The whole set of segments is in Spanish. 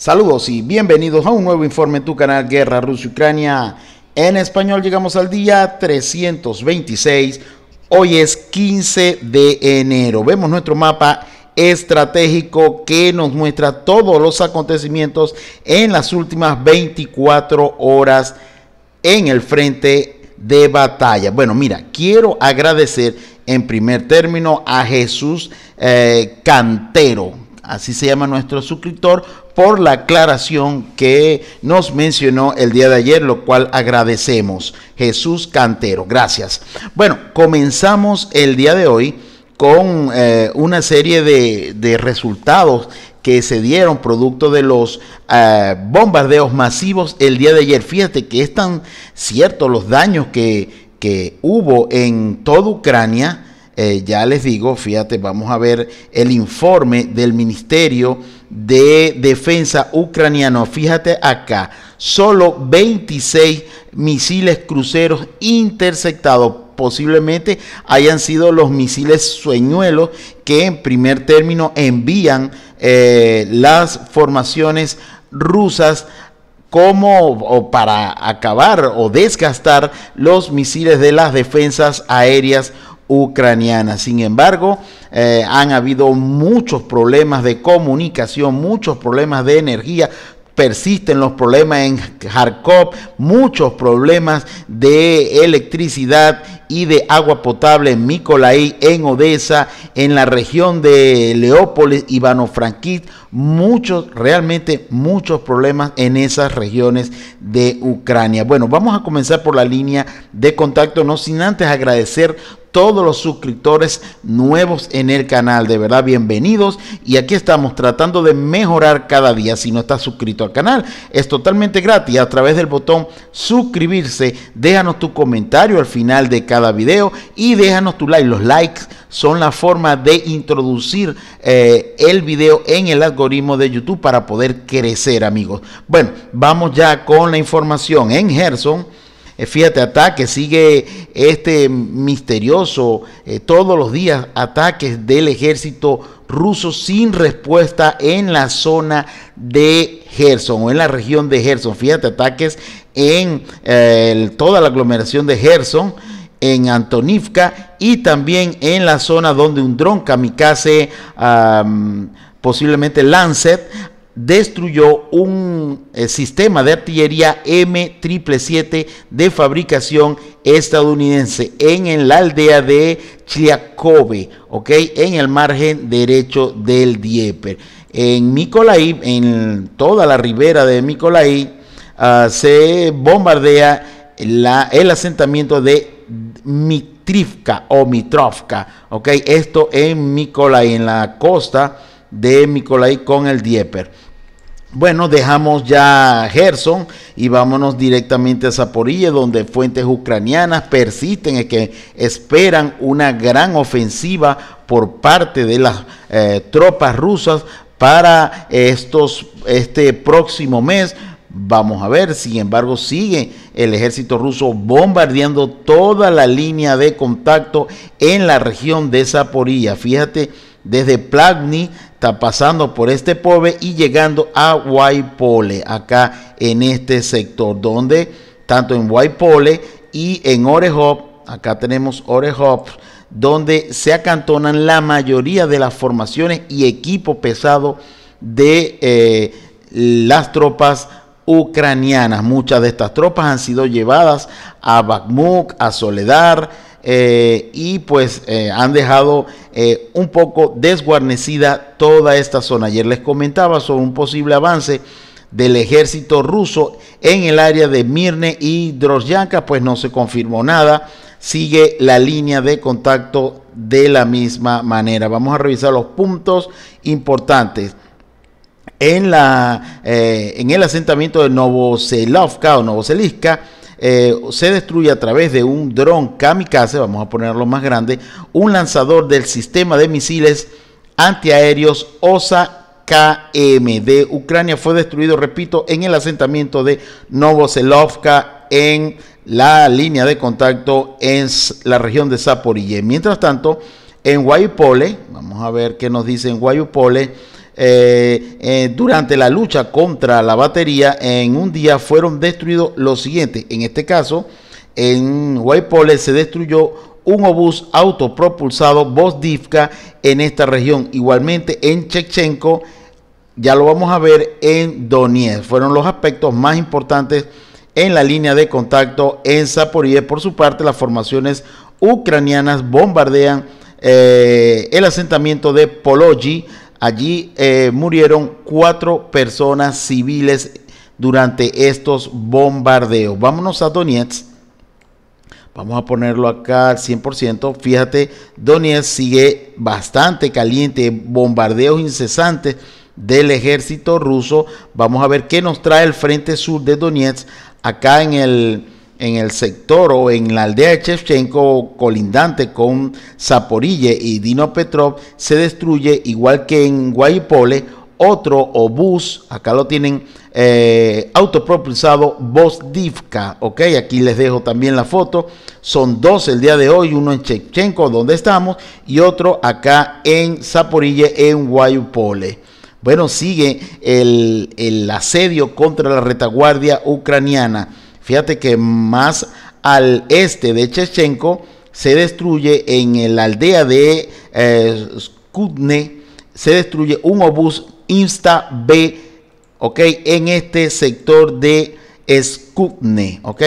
Saludos y bienvenidos a un nuevo informe en tu canal Guerra Rusia-Ucrania. En español llegamos al día 326. Hoy es 15 de enero. Vemos nuestro mapa estratégico que nos muestra todos los acontecimientos en las últimas 24 horas en el frente de batalla. Bueno, mira, quiero agradecer en primer término a Jesús eh, Cantero así se llama nuestro suscriptor, por la aclaración que nos mencionó el día de ayer, lo cual agradecemos. Jesús Cantero, gracias. Bueno, comenzamos el día de hoy con eh, una serie de, resultados que se dieron producto de los eh, bombardeos masivos el día de ayer. Fíjate que es tan cierto los daños que, que hubo en toda Ucrania eh, ya les digo, fíjate, vamos a ver el informe del Ministerio de Defensa ucraniano. Fíjate acá, solo 26 misiles cruceros interceptados posiblemente hayan sido los misiles sueñuelos que en primer término envían eh, las formaciones rusas como para acabar o desgastar los misiles de las defensas aéreas ucraniana. Sin embargo, eh, han habido muchos problemas de comunicación, muchos problemas de energía, persisten los problemas en Kharkov, muchos problemas de electricidad y de agua potable en Mikolai en Odessa, en la región de Leópolis, Ivano-Frankivsk, muchos, realmente muchos problemas en esas regiones de Ucrania. Bueno, vamos a comenzar por la línea de contacto, no sin antes agradecer todos los suscriptores nuevos en el canal. De verdad, bienvenidos. Y aquí estamos tratando de mejorar cada día. Si no estás suscrito al canal, es totalmente gratis. A través del botón suscribirse, déjanos tu comentario al final de cada video y déjanos tu like. Los likes son la forma de introducir eh, el video en el algoritmo de YouTube para poder crecer, amigos. Bueno, vamos ya con la información en Gerson eh, fíjate, ataques, sigue este misterioso, eh, todos los días ataques del ejército ruso sin respuesta en la zona de Gerson o en la región de Gerson. Fíjate, ataques en eh, toda la aglomeración de Gerson en Antonivka y también en la zona donde un dron kamikaze, posiblemente Lancet, destruyó un eh, sistema de artillería M777 de fabricación estadounidense en, la aldea de Chiacobe, ¿ok? En el margen derecho del Dieper. En Mikolai. en toda la ribera de Mikolai, ah, se bombardea el asentamiento de Mitrivka o Mitrovka, ¿ok? Esto en Mikolai, en la costa de Mikolai, con el Dieper. Bueno, dejamos ya Gerson y vámonos directamente a Zaporilla, donde fuentes ucranianas persisten en que esperan una gran ofensiva por parte de las eh, tropas rusas para estos, este próximo mes. Vamos a ver, sin embargo, sigue el ejército ruso bombardeando toda la línea de contacto en la región de Zaporilla. Fíjate, desde Plagny está pasando por este pobre y llegando a Waipole, acá en este sector, donde tanto en Waipole y en Orejop, acá tenemos Orejop, donde se acantonan la mayoría de las formaciones y equipo pesado de eh, las tropas ucranianas. Muchas de estas tropas han sido llevadas a Bakhmut, a Soledad, eh, y pues eh, han dejado eh, un poco desguarnecida toda esta zona. Ayer les comentaba sobre un posible avance del ejército ruso en el área de Mirne y Drozhanka, pues no se confirmó nada. Sigue la línea de contacto de la misma manera. Vamos a revisar los puntos importantes. En, la, en el asentamiento de Novoselovka o Novoseliska, eh, se destruye a través de un dron kamikaze, vamos a ponerlo más grande, un lanzador del sistema de misiles antiaéreos OSA KM de Ucrania fue destruido, repito, en el asentamiento de Novoselovka en la línea de contacto en la región de Zaporille. Mientras tanto, en Guayupole, vamos a ver qué nos dice en Guayupole, eh, eh, durante la lucha contra la batería en un día fueron destruidos los siguientes. En este caso, en Guaypole se destruyó un obús autopropulsado Bosdivka en esta región. Igualmente en Chechenko, ya lo vamos a ver en Donetsk. Fueron los aspectos más importantes en la línea de contacto en Zaporizhia. Por su parte, las formaciones ucranianas bombardean eh, el asentamiento de Poloji Allí eh, murieron cuatro personas civiles durante estos bombardeos. Vámonos a Donetsk. Vamos a ponerlo acá al 100%. Fíjate, Donetsk sigue bastante caliente, bombardeos incesantes del ejército ruso. Vamos a ver qué nos trae el frente sur de Donetsk acá en el en el sector o en la aldea de Chevchenko colindante con Zaporille y Dino Petrov se destruye, igual que en Guaypole, otro obús, acá lo tienen, eh, autopropulsado Bosdivka, ok, aquí les dejo también la foto, son dos el día de hoy, uno en Chevchenko, donde estamos, y otro acá en Zaporille, en Guayupole Bueno, sigue el asedio contra la retaguardia ucraniana Fíjate que más al este de Chechenko se destruye en la aldea de eh, Skutne, se destruye un obús Insta B, ok, en este sector de Skutne, ok.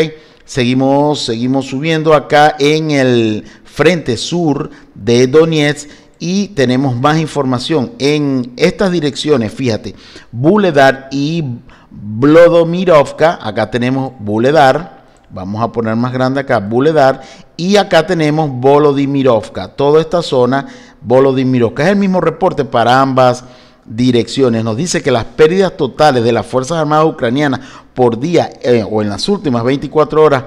Seguimos, seguimos subiendo acá en el frente sur de Donetsk y tenemos más información en estas direcciones, fíjate, Buledar y Vlodomirovka. acá tenemos Buledar, vamos a poner más grande acá, Buledar, y acá tenemos Volodimirovka, toda esta zona, Volodimirovka, es el mismo reporte para ambas direcciones. Nos dice que las pérdidas totales de las Fuerzas Armadas Ucranianas por día eh, o en las últimas 24 horas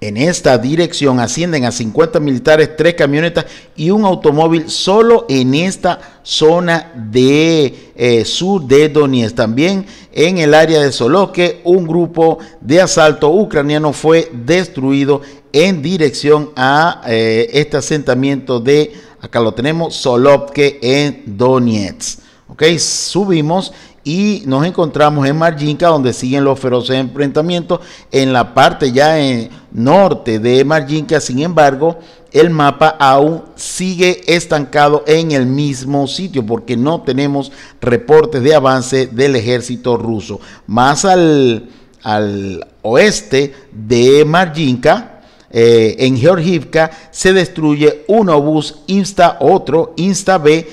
en esta dirección ascienden a 50 militares, 3 camionetas y un automóvil solo en esta zona de eh, sur de Donetsk. También en el área de Soloque, un grupo de asalto ucraniano fue destruido en dirección a eh, este asentamiento de, acá lo tenemos, Solovke en Donetsk. Ok, subimos y nos encontramos en Marjinka donde siguen los feroces enfrentamientos en la parte ya en norte de Marjinka Sin embargo, el mapa aún sigue estancado en el mismo sitio porque no tenemos reportes de avance del ejército ruso. Más al, al oeste de Marginka, eh, en Georgivka, se destruye un obús Insta otro, Insta B.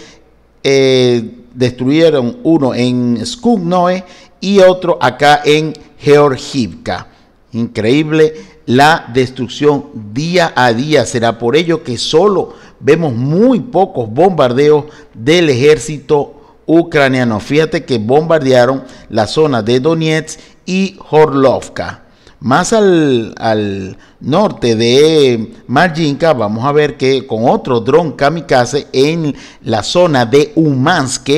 Eh, destruyeron uno en Skugnoe y otro acá en Georgivka. Increíble la destrucción día a día. Será por ello que solo vemos muy pocos bombardeos del ejército ucraniano. Fíjate que bombardearon la zona de Donetsk y Horlovka. Más al, norte de Marjinka, vamos a ver que con otro dron kamikaze en la zona de Umansk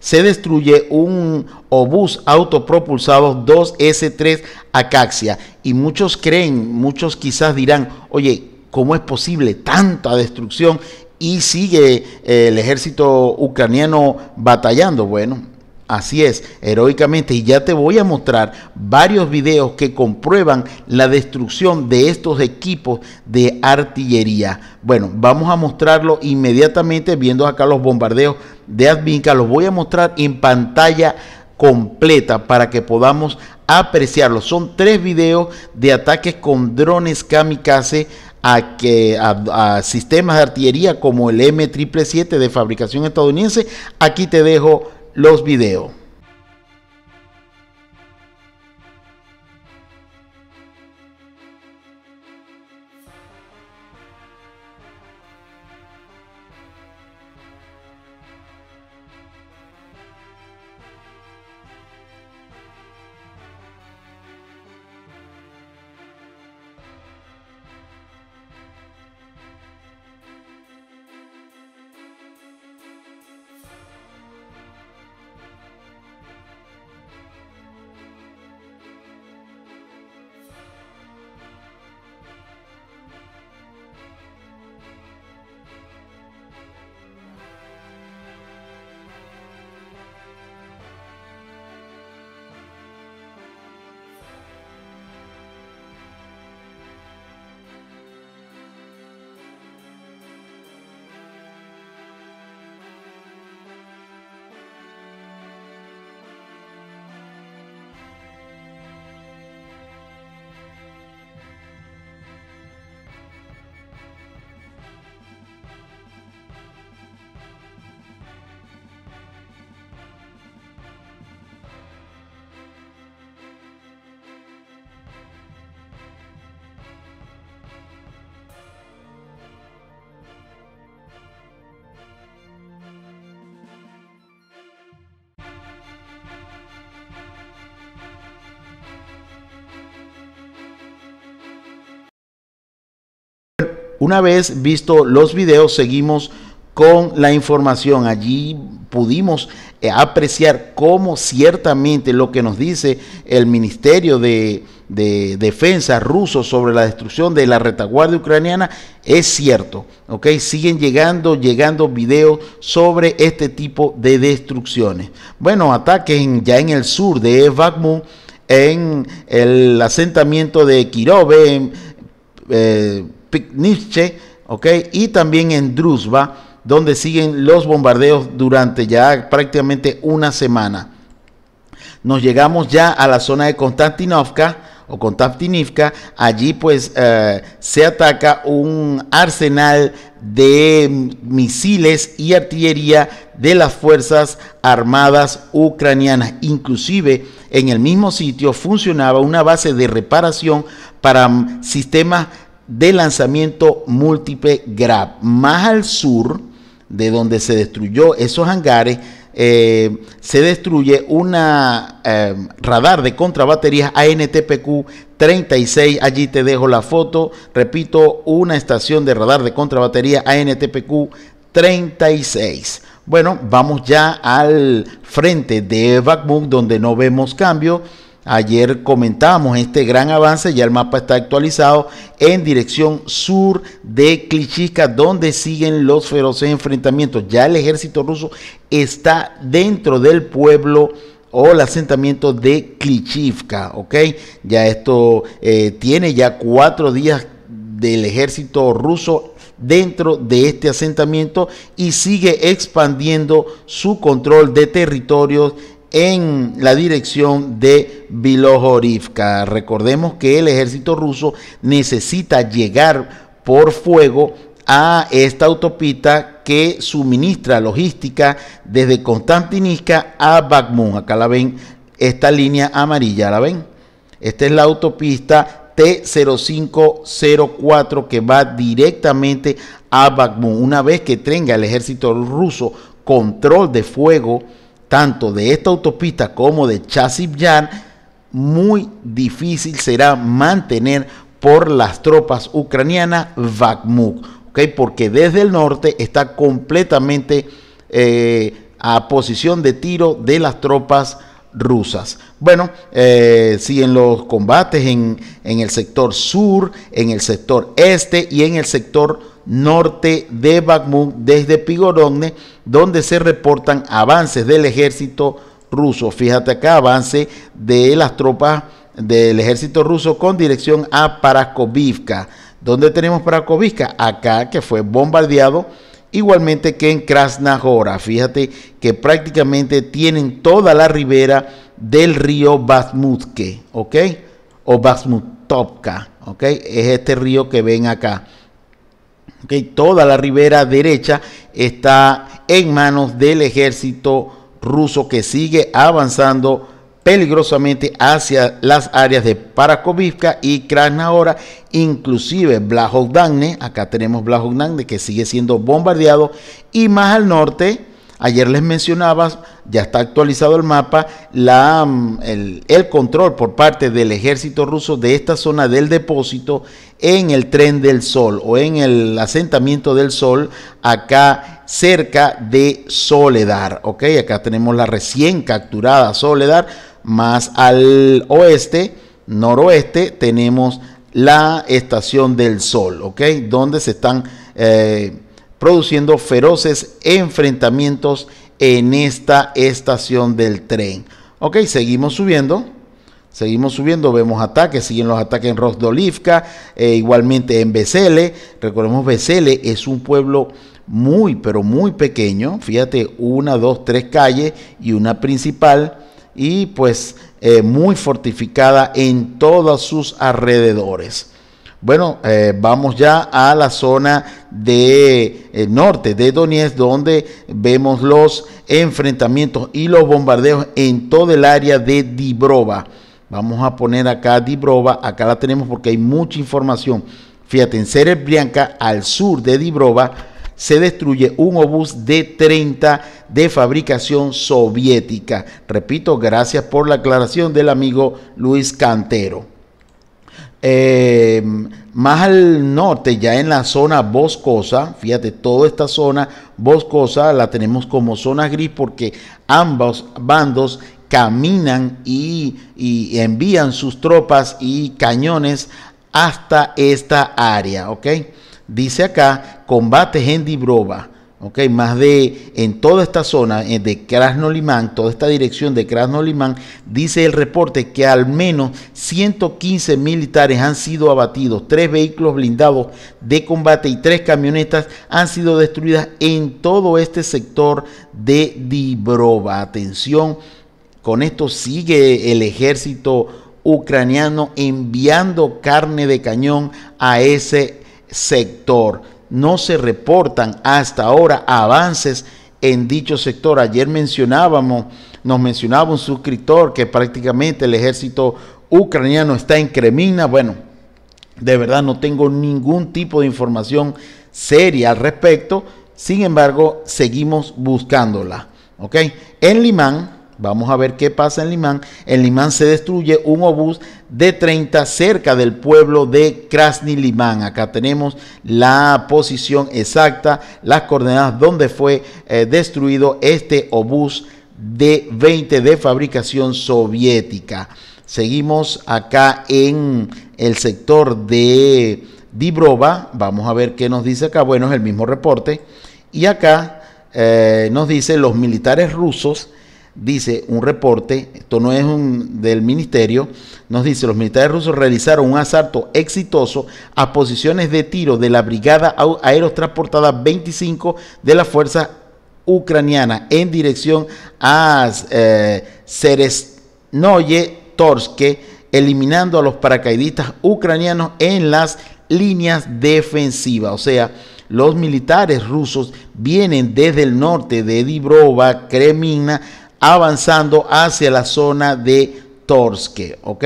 se destruye un obús autopropulsado 2S3 Acaxia. Y muchos creen, muchos quizás dirán, oye, ¿cómo es posible tanta destrucción? Y sigue eh, el ejército ucraniano batallando. Bueno, Así es, heroicamente. Y ya te voy a mostrar varios videos que comprueban la destrucción de estos equipos de artillería. Bueno, vamos a mostrarlo inmediatamente viendo acá los bombardeos de Advinca. Los voy a mostrar en pantalla completa para que podamos apreciarlo. Son tres videos de ataques con drones kamikaze a, sistemas de artillería como el M777 de fabricación estadounidense. Aquí te dejo los videos. Una vez visto los videos, seguimos con la información. Allí pudimos eh, apreciar cómo ciertamente lo que nos dice el Ministerio de, Defensa ruso sobre la destrucción de la retaguardia ucraniana es cierto. ¿ok? Siguen llegando, llegando videos sobre este tipo de destrucciones. Bueno, ataques ya en el sur de Bakhmut, en el asentamiento de Kirov, en... Eh, Piknitsche, ¿ok? Y también en Druzva, donde siguen los bombardeos durante ya prácticamente una semana. Nos llegamos ya a la zona de Konstantinovka o Konstantinivka. Allí pues eh, se ataca un arsenal de misiles y artillería de las Fuerzas Armadas Ucranianas. Inclusive en el mismo sitio funcionaba una base de reparación para sistemas de lanzamiento múltiple Grab, más al sur de donde se destruyó esos hangares. Eh, se destruye una eh, radar de contrabaterías ANTPQ 36. Allí te dejo la foto. Repito, una estación de radar de contrabatería ANTPQ 36. Bueno, vamos ya al frente de Backboom donde no vemos cambio. Ayer comentábamos este gran avance, ya el mapa está actualizado en dirección sur de Klichika, donde siguen los feroces enfrentamientos. Ya el ejército ruso está dentro del pueblo o el asentamiento de Klichivka, ¿ok? Ya esto eh, tiene ya cuatro días del ejército ruso dentro de este asentamiento y sigue expandiendo su control de territorios en la dirección de Vilohorivka Recordemos que el ejército ruso necesita llegar por fuego a esta autopista que suministra logística desde konstantynivka a Bakhmut. Acá la ven, esta línea amarilla, ¿la ven? Esta es la autopista T0504 que va directamente a Bakhmut. Una vez que tenga el ejército ruso control de fuego, tanto de esta autopista como de Yar, muy difícil será mantener por las tropas ucranianas Bakhmut, porque desde el norte está completamente eh, a posición de tiro de las tropas rusas. Bueno, eh, si en los combates en, en el sector sur, en el sector este y en el sector norte de Bakhmut desde Pigorodne, donde se reportan avances del ejército ruso. Fíjate acá, avance de las tropas del ejército ruso con dirección a Paraskovivka. ¿Dónde tenemos Paraskovivka? Acá, que fue bombardeado igualmente que en Krasnahora. Fíjate que prácticamente tienen toda la ribera del río Bakhmutke, ¿ok? O Bakhmutovka, ¿ok? Es este río que ven acá toda la ribera derecha está en manos del ejército ruso que sigue avanzando peligrosamente hacia las áreas de Parakovivka y Krasnahora, inclusive Blahodagne, acá tenemos Blahodagne que sigue siendo bombardeado, y más al norte, Ayer les mencionaba, ya está actualizado el mapa, mm, el, control por parte del ejército ruso de esta zona del depósito en el tren del sol o en el asentamiento del sol acá cerca de Soledad. Ok, acá tenemos la recién capturada Soledad, más al oeste, noroeste, tenemos la estación del sol, ok, donde se están eh, produciendo feroces enfrentamientos en esta estación del tren. Ok, seguimos subiendo. Seguimos subiendo, vemos ataques, siguen los ataques en Rosdolivka, eh, igualmente en Besele. Recordemos, Besele es un pueblo muy, pero muy pequeño. Fíjate, una, dos, tres calles y una principal. Y pues eh, muy fortificada en todos sus alrededores. Bueno, eh, vamos ya a la zona de eh, norte de Donetsk, donde vemos los enfrentamientos y los bombardeos en todo el área de Dibrova. Vamos a poner acá Dibrova, acá la tenemos porque hay mucha información. Fíjate, en blanca al sur de Dibrova, se destruye un obús de 30 de fabricación soviética. Repito, gracias por la aclaración del amigo Luis Cantero. Eh, más al norte, ya en la zona boscosa, fíjate, toda esta zona boscosa la tenemos como zona gris porque ambos bandos caminan y, envían sus tropas y cañones hasta esta área, ¿ok? Dice acá, combate en Ok, más de en toda esta zona eh, de Krasnolimán, toda esta dirección de Krasnolimán, dice el reporte que al menos 115 militares han sido abatidos, tres vehículos blindados de combate y tres camionetas han sido destruidas en todo este sector de Dibrova. Atención, con esto sigue el ejército ucraniano enviando carne de cañón a ese sector no se reportan hasta ahora avances en dicho sector. Ayer mencionábamos, nos mencionaba un suscriptor que prácticamente el ejército ucraniano está en Cremina. Bueno, de verdad no tengo ningún tipo de información seria al respecto. Sin embargo, seguimos buscándola. ¿Ok? En Limán, Vamos a ver qué pasa en Limán. En Limán se destruye un obús de 30 cerca del pueblo de Krasny Limán. Acá tenemos la posición exacta, las coordenadas donde fue eh, destruido este obús de 20 de fabricación soviética. Seguimos acá en el sector de Dibrova. Vamos a ver qué nos dice acá. Bueno, es el mismo reporte. Y acá eh, nos dice los militares rusos dice un reporte, esto no es un, del ministerio, nos dice, los militares rusos realizaron un asalto exitoso a posiciones de tiro de la Brigada Aerotransportada 25 de la fuerza ucraniana en dirección a eh, Torske, eliminando a los paracaidistas ucranianos en las líneas defensivas. O sea, los militares rusos vienen desde el norte de Dibrova, Kremina, avanzando hacia la zona de Torske, ¿ok?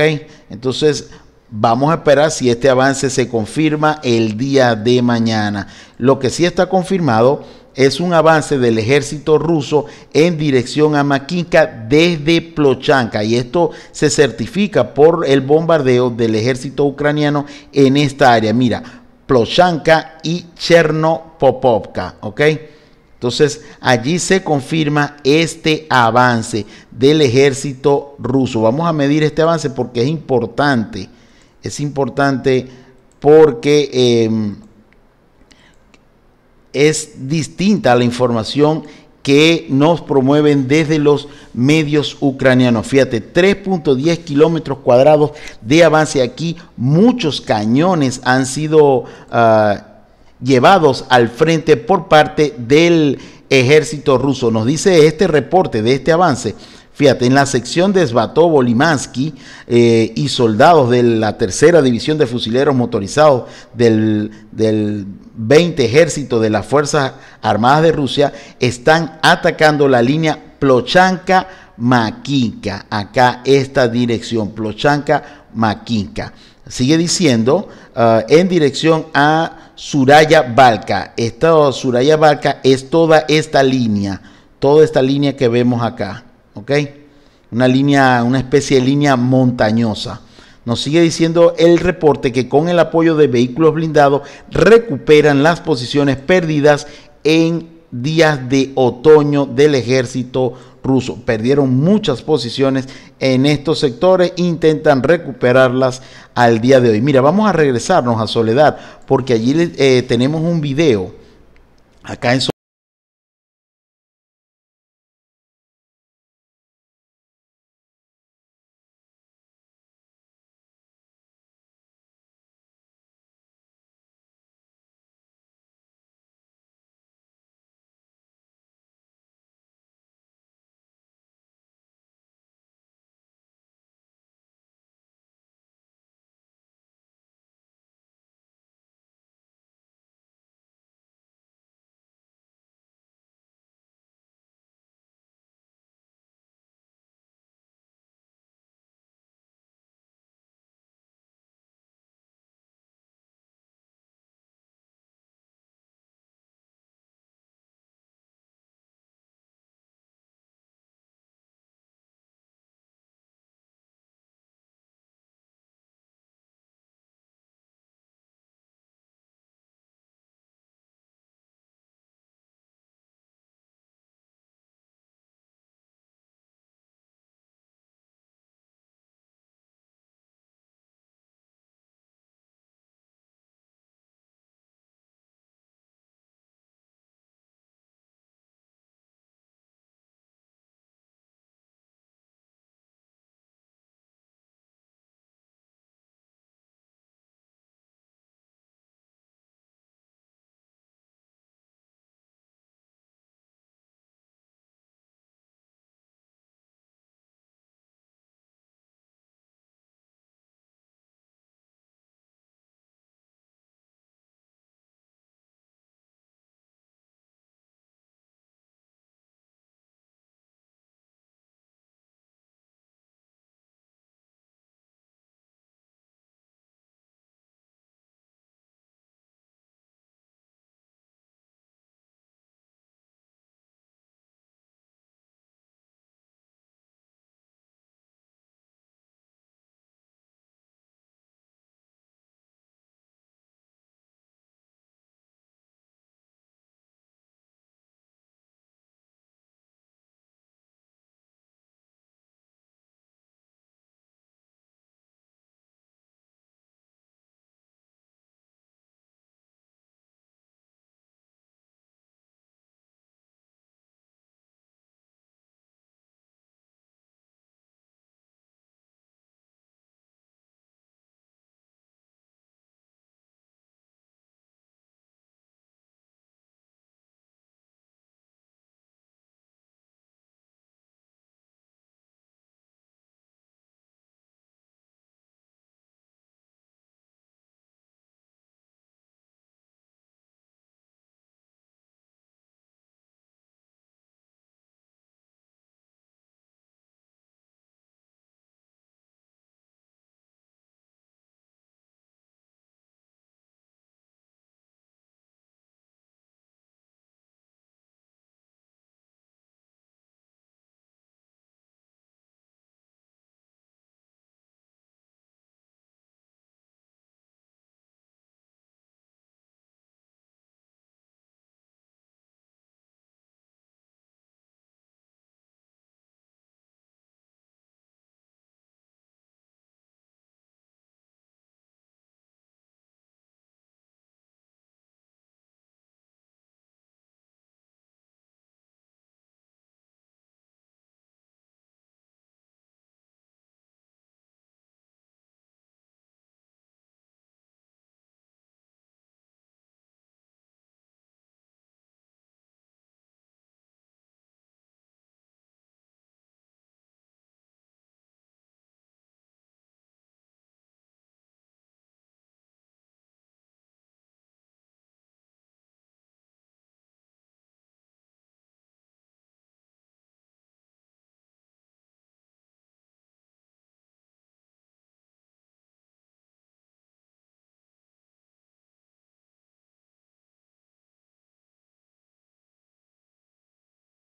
Entonces vamos a esperar si este avance se confirma el día de mañana. Lo que sí está confirmado es un avance del ejército ruso en dirección a Makinka desde Plochanka y esto se certifica por el bombardeo del ejército ucraniano en esta área. Mira, Plochanka y Chernopopovka, ¿ok? Entonces, allí se confirma este avance del ejército ruso. Vamos a medir este avance porque es importante. Es importante porque em, es distinta la información que nos promueven desde los medios ucranianos. Fíjate, 3.10 kilómetros cuadrados de avance aquí. Muchos cañones han sido ah, llevados al frente por parte del ejército ruso. Nos dice este reporte de este avance. Fíjate, en la sección de Svatovo Limansky eh, y soldados de la tercera división de fusileros motorizados del, 20 ejército de las Fuerzas Armadas de Rusia están atacando la línea Plochanka makinka Acá esta dirección, Plochanka makinka Sigue diciendo, ah, en dirección a Suraya Balca. Esta Suraya Balca es toda esta línea, toda esta línea que vemos acá, ¿ok? Una línea, una especie de línea montañosa. Nos sigue diciendo el reporte que con el apoyo de vehículos blindados recuperan las posiciones perdidas en días de otoño del ejército ruso. Perdieron muchas posiciones en estos sectores, intentan recuperarlas al día de hoy. Mira, vamos a regresarnos a Soledad porque allí eh, tenemos un video acá en Soledad.